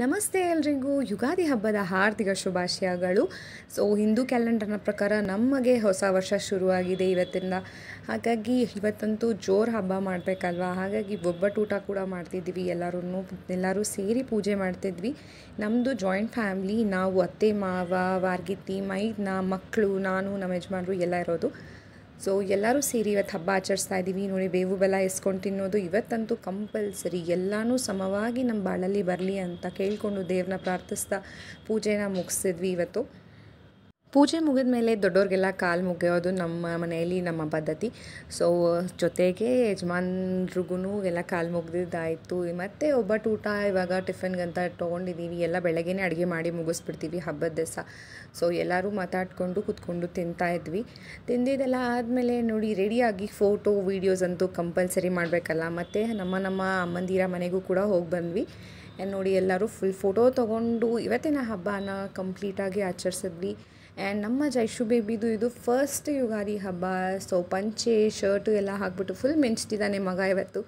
ನಮಸ್ತೆ ಎಲ್ರಿಗೂ ಯುಗಾದಿ ಹಬ್ಬದ ಹಾರ್ದಿಕ ಶುಭಾಶಯಗಳು ಸೊ ಹಿಂದೂ ಕ್ಯಾಲೆಂಡರ್ನ ಪ್ರಕಾರ ನಮಗೆ ಹೊಸ ವರ್ಷ ಶುರುವಾಗಿದೆ ಇವತ್ತಿಂದ ಹಾಗಾಗಿ ಇವತ್ತಂತೂ ಜೋರು ಹಬ್ಬ ಮಾಡಬೇಕಲ್ವಾ ಹಾಗಾಗಿ ಊಟ ಕೂಡ ಮಾಡ್ತಿದ್ವಿ ಎಲ್ಲರೂ ಎಲ್ಲರೂ ಸೇರಿ ಪೂಜೆ ಮಾಡ್ತಿದ್ವಿ ನಮ್ಮದು ಜಾಯಿಂಟ್ ಫ್ಯಾಮ್ಲಿ ನಾವು ಅತ್ತೆ ಮಾವ ವಾರ್ಗಿತ್ತಿ ಮೈದ್ನ ಮಕ್ಕಳು ನಾನು ನಮ್ಮ ಯಜಮಾನರು ಎಲ್ಲ ಇರೋದು ಸೊ ಎಲ್ಲರೂ ಸೇರಿ ಇವತ್ತು ಹಬ್ಬ ಆಚರಿಸ್ತಾ ಇದ್ದೀವಿ ನೋಡಿ ಬೇವು ಬೆಲ್ಲ ಎಸ್ಕೊಂಡು ತಿನ್ನೋದು ಇವತ್ತಂತೂ ಕಂಪಲ್ಸರಿ ಎಲ್ಲನೂ ಸಮವಾಗಿ ನಮ್ಮ ಬಾಳಲ್ಲಿ ಬರಲಿ ಅಂತ ಕೇಳಿಕೊಂಡು ದೇವ್ರನ್ನ ಪ್ರಾರ್ಥಿಸ್ತಾ ಪೂಜೆನ ಮುಗಿಸಿದ್ವಿ ಇವತ್ತು ಪೂಜೆ ಮುಗಿದ ಮೇಲೆ ದೊಡ್ಡವ್ರಿಗೆಲ್ಲ ಕಾಲು ಮುಗಿಯೋದು ನಮ್ಮ ಮನೆಯಲ್ಲಿ ನಮ್ಮ ಪದ್ಧತಿ ಸೊ ಜೊತೆಗೆ ಯಜಮಾನ್ರಿಗೂ ಎಲ್ಲ ಕಾಲು ಮುಗ್ದಿದ್ದಾಯಿತು ಮತ್ತು ಒಬ್ಬಟ್ಟು ಊಟ ಇವಾಗ ಟಿಫಿನ್ಗಂತ ತೊಗೊಂಡಿದ್ದೀವಿ ಎಲ್ಲ ಬೆಳಗ್ಗೆನೇ ಅಡುಗೆ ಮಾಡಿ ಮುಗಿಸ್ಬಿಡ್ತೀವಿ ಹಬ್ಬದ ದಿವಸ ಸೊ ಎಲ್ಲರೂ ಮಾತಾಡಿಕೊಂಡು ಕುತ್ಕೊಂಡು ತಿಂತಾ ಇದ್ವಿ ತಿಂದಿದ್ದೆಲ್ಲ ಆದಮೇಲೆ ನೋಡಿ ರೆಡಿಯಾಗಿ ಫೋಟೋ ವೀಡಿಯೋಸ್ ಅಂತೂ ಕಂಪಲ್ಸರಿ ಮಾಡಬೇಕಲ್ಲ ಮತ್ತು ನಮ್ಮ ನಮ್ಮ ಅಮ್ಮಂದಿರ ಮನೆಗೂ ಕೂಡ ಹೋಗಿ ಬಂದ್ವಿ ನೋಡಿ ಎಲ್ಲರೂ ಫುಲ್ ಫೋಟೋ ತೊಗೊಂಡು ಇವತ್ತಿನ ಹಬ್ಬನ ಕಂಪ್ಲೀಟಾಗಿ ಆಚರಿಸಿದ್ವಿ ಆ್ಯಂಡ್ ನಮ್ಮ ಜೈಶು ಬೇಬಿದು ಇದು ಫಸ್ಟ್ ಯುಗಾದಿ ಹಬ್ಬ ಸೊ ಪಂಚೆ ಶರ್ಟು ಎಲ್ಲ ಹಾಕ್ಬಿಟ್ಟು ಫುಲ್ ಮೆಂಚ್ತಿದ್ದಾನೆ ಮಗ ಇವತ್ತು